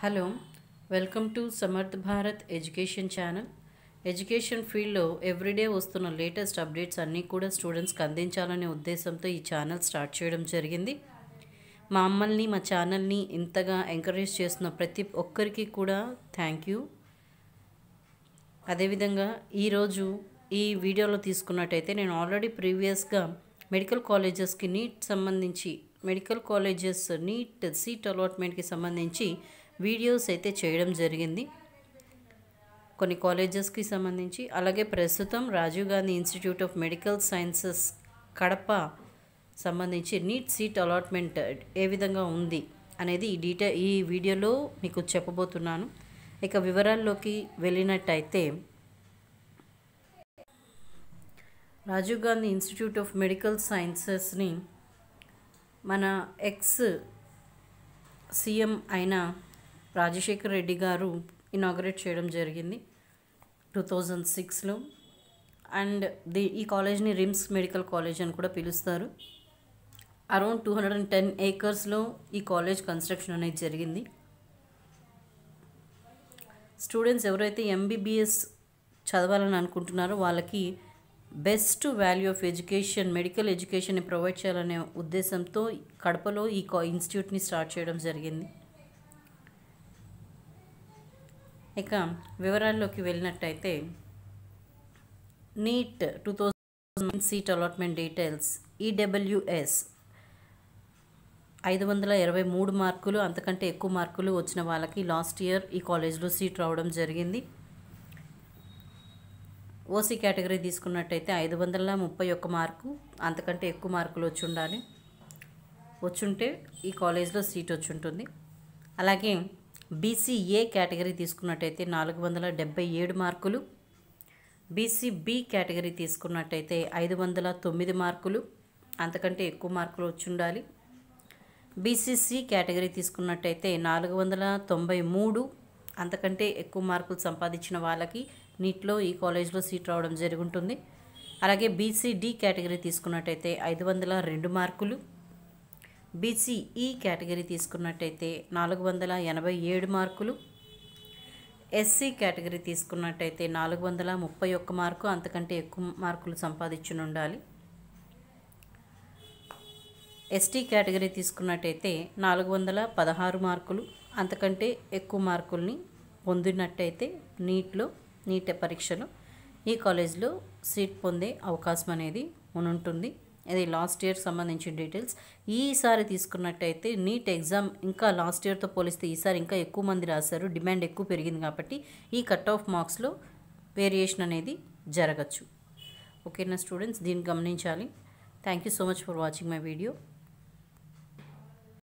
hello welcome to Samarth Bharat education channel education ఫీల్డ్లో everyday వస్తున్న latest updates అన్నీ కూడా స్టూడెంట్స్కి అందించాలనే ఉద్దేశంతో ఈ ఛానల్ స్టార్ట్ చేయడం జరిగింది మా అమ్మల్ని మా ఛానల్ని ఇంతగా ఎంకరేజ్ చేస్తున్న ప్రతి ఒక్కరికి కూడా థ్యాంక్ యూ అదేవిధంగా ఈరోజు ఈ వీడియోలో తీసుకున్నట్టయితే నేను ఆల్రెడీ ప్రీవియస్గా మెడికల్ కాలేజెస్కి నీట్ సంబంధించి మెడికల్ కాలేజెస్ నీట్ సీట్ అలాట్మెంట్కి సంబంధించి వీడియోస్ అయితే చేయడం జరిగింది కొన్ని కాలేజెస్కి సంబంధించి అలాగే ప్రస్తుతం Rajiv Gandhi institute of medical sciences Kadapa సంబంధించి నీట్ సీట్ అలాట్మెంట్ ఏ విధంగా ఉంది అనేది ఈ డీటె ఈ వీడియోలో మీకు చెప్పబోతున్నాను ఇక వివరాల్లోకి వెళ్ళినట్టయితే Rajiv Gandhi institute of medical సైన్సెస్ని మన ఎక్స్ సీఎం అయిన రాజశేఖర్ రెడ్డి గారు ఇనాగరేట్ చేయడం జరిగింది టూ థౌజండ్ సిక్స్లో అండ్ ది ఈ కాలేజ్ని రిమ్స్ మెడికల్ కాలేజ్ అని కూడా పిలుస్తారు around two hundred and ten ఏకర్స్లో ఈ కాలేజ్ కన్స్ట్రక్షన్ అనేది జరిగింది స్టూడెంట్స్ ఎవరైతే ఎంబీబీఎస్ చదవాలని అనుకుంటున్నారో వాళ్ళకి best value of education medical ఎడ్యుకేషన్ని ప్రొవైడ్ చేయాలనే ఉద్దేశంతో కడపలో ఈ ఇన్స్టిట్యూట్ని స్టార్ట్ చేయడం జరిగింది ఇక వివరాల్లోకి వెళ్ళినట్టయితే NEET two thousand seat allotment details EWS e ఐదు వందల ఇరవై మూడు మార్కులు అంతకంటే ఎక్కువ మార్కులు వచ్చిన వాళ్ళకి లాస్ట్ ఇయర్ ఈ కాలేజ్లో సీట్ రావడం జరిగింది ఓసీ కేటగిరీ తీసుకున్నట్టయితే ఐదు వందల ముప్పై ఒక్క మార్కు అంతకంటే ఎక్కువ మార్కులు వచ్చి ఉండాలి వచ్చుంటే ఈ కాలేజ్లో సీట్ వచ్చి ఉంటుంది అలాగే బీసీఏ కేటగిరీ తీసుకున్నట్టయితే నాలుగు వందల డెబ్బై ఏడు మార్కులు బీసీబి కేటగిరీ తీసుకున్నట్టయితే ఐదు వందల తొమ్మిది మార్కులు అంతకంటే ఎక్కువ మార్కులు వచ్చి ఉండాలి బీసీసీ కేటగిరీ తీసుకున్నట్టయితే నాలుగు వందల తొంభై మూడు అంతకంటే ఎక్కువ మార్కులు సంపాదించిన వాళ్ళకి నీట్లో ఈ కాలేజ్లో సీట్ రావడం జరుగుతుంది అలాగే బీసీడీ కేటగిరీ తీసుకున్నట్టయితే ఐదు వందల రెండు మార్కులు బీసీఈ ఈ కేటగిరీ తీసుకున్నట్టయితే నాలుగు వందల ఎనభై ఏడు మార్కులు ఎస్సీ కేటగిరీ తీసుకున్నట్టయితే నాలుగు వందల ముప్పై ఒక్క మార్కు అంతకంటే ఎక్కువ మార్కులు సంపాదించుని ఉండాలి ఎస్టీ కేటగిరీ తీసుకున్నట్టయితే నాలుగు వందల పదహారు మార్కులు అంతకంటే ఎక్కువ మార్కుల్ని పొందినట్టయితే నీట్లో నీట్ పరీక్షలో ఈ కాలేజ్లో సీట్ పొందే అవకాశం అనేది ఉంటుంది అది లాస్ట్ ఇయర్ సంబంధించిన డీటెయిల్స్ ఈసారి తీసుకున్నట్టయితే నీట్ ఎగ్జామ్ ఇంకా లాస్ట్ ఇయర్తో పోలిస్తే ఈసారి ఇంకా ఎక్కువ మంది రాశారు డిమాండ్ ఎక్కువ పెరిగింది కాబట్టి ఈ కట్ ఆఫ్ మార్క్స్లో వేరియేషన్ అనేది జరగచ్చు ఓకేనా స్టూడెంట్స్ దీన్ని గమనించాలి thank you so much for watching my video